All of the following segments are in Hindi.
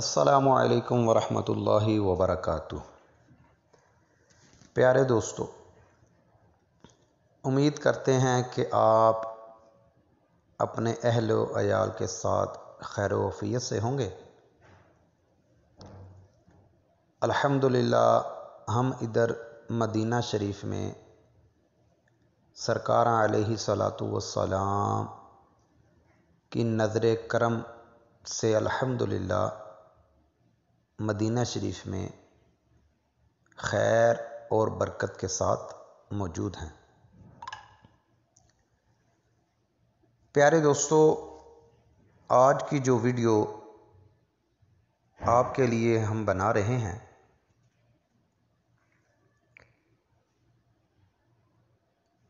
असलकम वरहमतुल्लाहि वबरकातु प्यारे दोस्तों उम्मीद करते हैं कि आप अपने अहल अयाल के साथ खैर वफ़ीत से होंगे अल्हम्दुलिल्लाह हम इधर मदीना शरीफ में सरकार सलातु वसलाम की नज़र करम से अल्हम्दुलिल्लाह मदीना शरीफ में खैर और बरकत के साथ मौजूद हैं प्यारे दोस्तों आज की जो वीडियो आपके लिए हम बना रहे हैं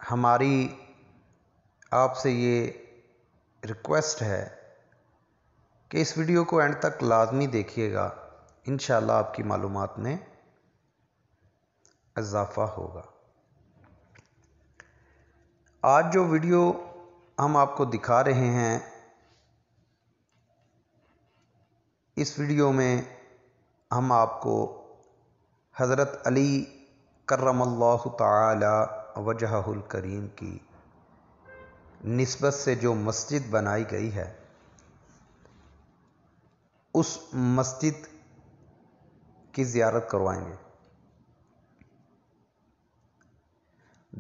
हमारी आपसे ये रिक्वेस्ट है कि इस वीडियो को एंड तक लाजमी देखिएगा इन आपकी मालूम में इजाफा होगा आज जो वीडियो हम आपको दिखा रहे हैं इस वीडियो में हम आपको हज़रत अली करम तजहुल करीम की नस्बत से जो मस्जिद बनाई गई है उस मस्जिद की ज़्यारत करवाएंगे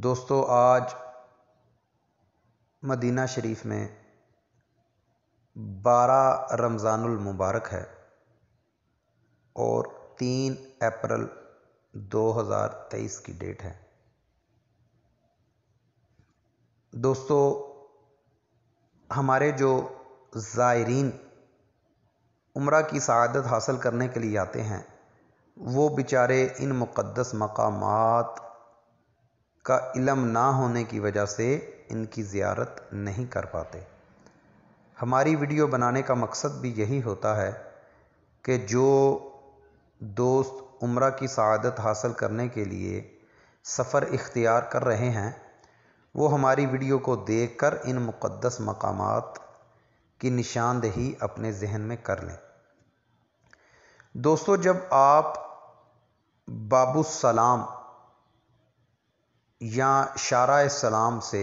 दोस्तों आज मदीना शरीफ में बारह रमज़ानुल मुबारक है और तीन अप्रैल 2023 की डेट है दोस्तों हमारे जो ज़ायरीन उम्र की सआदत हासिल करने के लिए आते हैं वो बेचारे इन मुक़दस मक़ामात का इलम ना होने की वजह से इनकी ज़्यारत नहीं कर पाते हमारी वीडियो बनाने का मकसद भी यही होता है कि जो दोस्त उम्र की शादत हासिल करने के लिए सफ़र इख्तियार कर रहे हैं वो हमारी वीडियो को देख कर इन मुक़दस मकाम की निशानदेही अपने जहन में कर लें दोस्तों जब आप बाबू सलाम या शारा सलाम से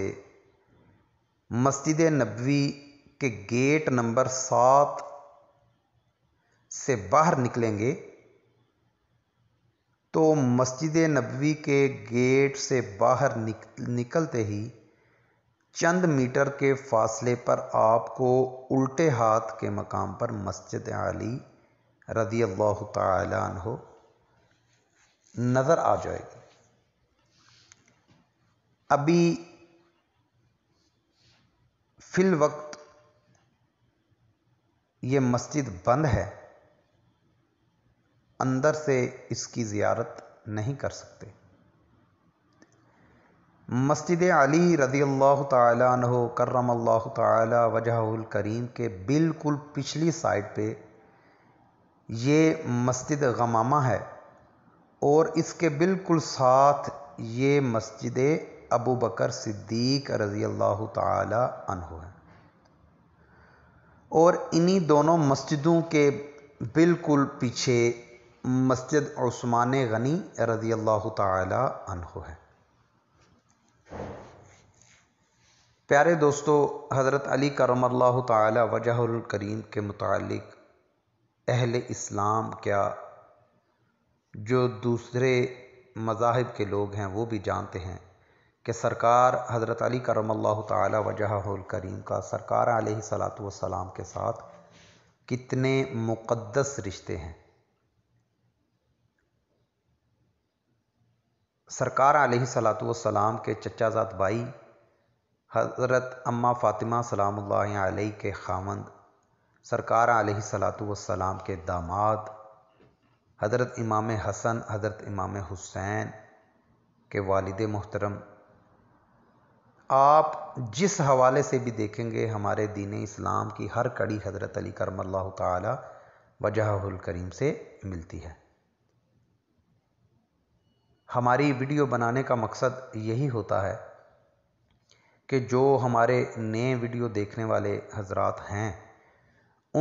मस्जिद नबवी के गेट नंबर सात से बाहर निकलेंगे तो मस्जिद नबवी के गेट से बाहर निक, निकलते ही चंद मीटर के फासले पर आपको उल्टे हाथ के मकाम पर मस्जिद अली रदी अल्लाह तन हो नज़र आ जाएगी अभी फिल वक्त ये मस्जिद बंद है अंदर से इसकी ज़ियारत नहीं कर सकते मस्जिद अली रज़ी अल्लाह तहो करम अल्लाह तजहल करीम के बिल्कुल पिछली साइड पे ये मस्जिद गमामा है और इसके बिल्कुल साथ ये मस्जिद अबू बकर सिद्दीक रज़ी अल्लाह तहो है और इन्हीं दोनों मस्जिदों के बिल्कुल पीछे मस्जिद उस्मान गनी रज़ी अल्लाह तहो है प्यारे दोस्तों हज़रत अली करम अल्लाह तजहकरीम के मुतल अहल इस्लाम क्या जो दूसरे मजाहब के लोग हैं वो भी जानते हैं कि सरकार हज़रत अली करम अल्लाह का सरकार सलाम के साथ कितने मुक़दस रिश्ते हैं सरकार सलाम के चचाजात भाई हज़रत अम्मा फ़ातिमा सलाम के खामंद सरकार सलाम के दामाद हज़रत इमाम हसन हज़रत इमाम हुसैन के वालद मोहतरम आप जिस हवाले से भी देखेंगे हमारे दीन इस्लाम की हर कड़ी हज़रत अली करम ताला करीम से मिलती है हमारी वीडियो बनाने का मकसद यही होता है कि जो हमारे नए वीडियो देखने वाले हजरात हैं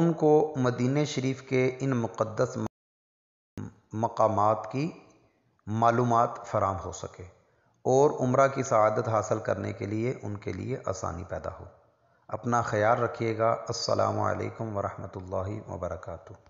उनको मदीन शरीफ के इन मुक़दस मकाम की मालूम फराम हो सके और उम्र की शहादत हासिल करने के लिए उनके लिए आसानी पैदा हो अपना ख्याल रखिएगा असलकम वालेकुम वरहमतुल्लाहि